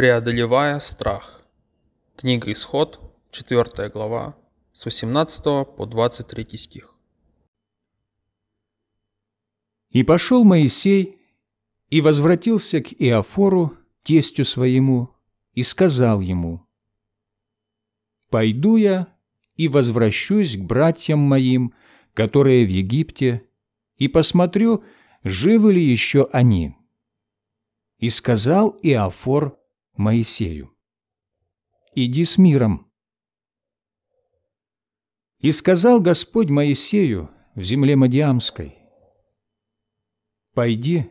Преодолевая страх. Книга Исход, 4 глава, с 18 по 23 стих. «И пошел Моисей, и возвратился к Иофору, тестю своему, и сказал ему, «Пойду я и возвращусь к братьям моим, которые в Египте, и посмотрю, живы ли еще они». И сказал Иофор Моисею. «Иди с миром». И сказал Господь Моисею в земле Мадиамской, «Пойди,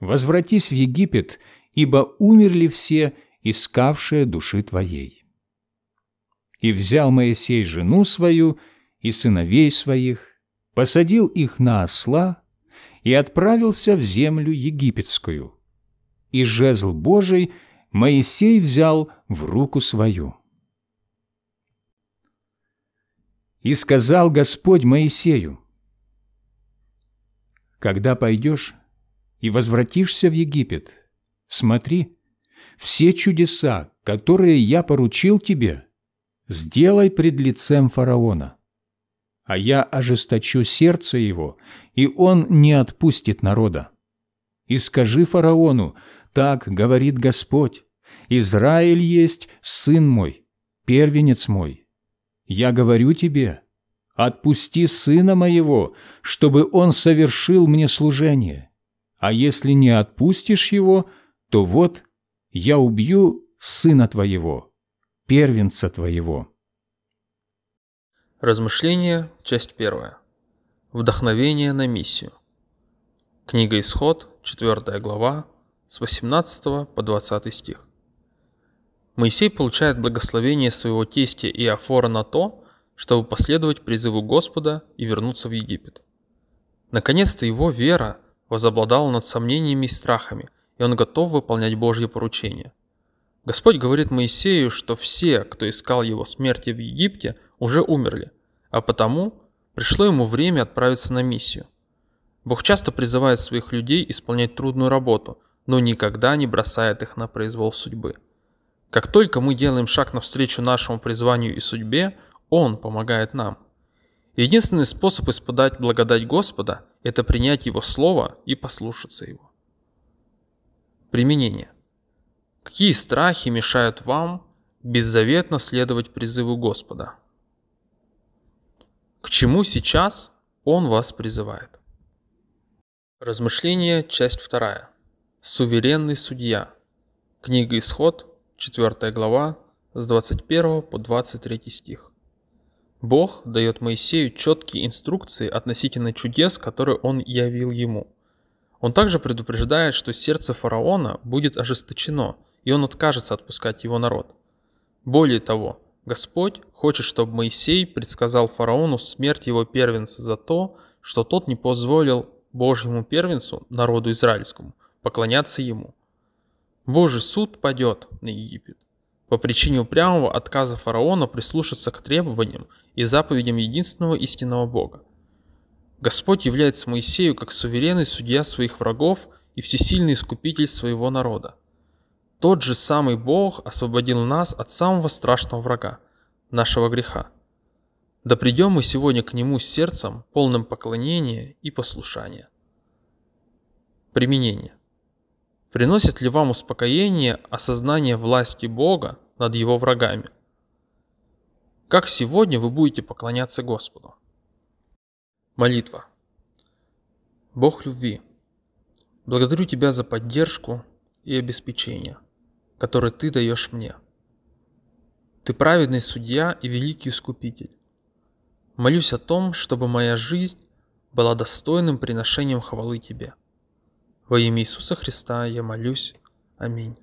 возвратись в Египет, ибо умерли все, искавшие души твоей». И взял Моисей жену свою и сыновей своих, посадил их на осла и отправился в землю египетскую. И жезл Божий – Моисей взял в руку свою. И сказал Господь Моисею, «Когда пойдешь и возвратишься в Египет, смотри, все чудеса, которые я поручил тебе, сделай пред лицем фараона, а я ожесточу сердце его, и он не отпустит народа. И скажи фараону, так говорит Господь. Израиль есть сын мой, первенец мой. Я говорю тебе, отпусти сына моего, чтобы он совершил мне служение. А если не отпустишь его, то вот я убью сына твоего, первенца твоего». Размышления, часть первая. Вдохновение на миссию. Книга Исход, 4 глава, с 18 по 20 стих. Моисей получает благословение своего тестя и афора на то, чтобы последовать призыву Господа и вернуться в Египет. Наконец-то его вера возобладала над сомнениями и страхами, и он готов выполнять Божье поручение. Господь говорит Моисею, что все, кто искал его смерти в Египте, уже умерли, а потому пришло ему время отправиться на миссию. Бог часто призывает своих людей исполнять трудную работу, но никогда не бросает их на произвол судьбы. Как только мы делаем шаг навстречу нашему призванию и судьбе, Он помогает нам. Единственный способ испытать благодать Господа – это принять Его Слово и послушаться Его. Применение. Какие страхи мешают вам беззаветно следовать призыву Господа? К чему сейчас Он вас призывает? Размышление, часть вторая. Суверенный судья. Книга Исход, 4 глава, с 21 по 23 стих. Бог дает Моисею четкие инструкции относительно чудес, которые он явил ему. Он также предупреждает, что сердце фараона будет ожесточено, и он откажется отпускать его народ. Более того, Господь хочет, чтобы Моисей предсказал фараону смерть его первенца за то, что тот не позволил Божьему первенцу, народу израильскому, поклоняться ему. Божий суд падет на Египет по причине упрямого отказа фараона прислушаться к требованиям и заповедям единственного истинного Бога. Господь является Моисею как суверенный судья своих врагов и всесильный искупитель своего народа. Тот же самый Бог освободил нас от самого страшного врага, нашего греха. Да придем мы сегодня к Нему с сердцем, полным поклонения и послушания. Применение. Приносит ли вам успокоение осознание власти Бога над его врагами? Как сегодня вы будете поклоняться Господу? Молитва. Бог любви, благодарю Тебя за поддержку и обеспечение, которые Ты даешь мне. Ты праведный судья и великий искупитель. Молюсь о том, чтобы моя жизнь была достойным приношением хвалы Тебе. Во имя Иисуса Христа я молюсь. Аминь.